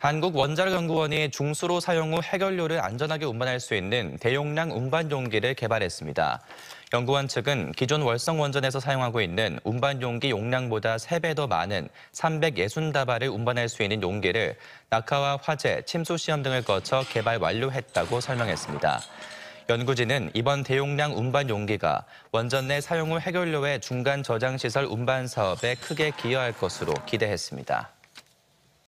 한국원자력연구원이 중수로 사용 후 해결료를 안전하게 운반할 수 있는 대용량 운반 용기를 개발했습니다. 연구원 측은 기존 월성 원전에서 사용하고 있는 운반 용기 용량보다 3배 더 많은 360다발을 운반할 수 있는 용기를 낙하와 화재, 침수 시험 등을 거쳐 개발 완료했다고 설명했습니다. 연구진은 이번 대용량 운반 용기가 원전 내 사용 후 해결료의 중간 저장 시설 운반 사업에 크게 기여할 것으로 기대했습니다.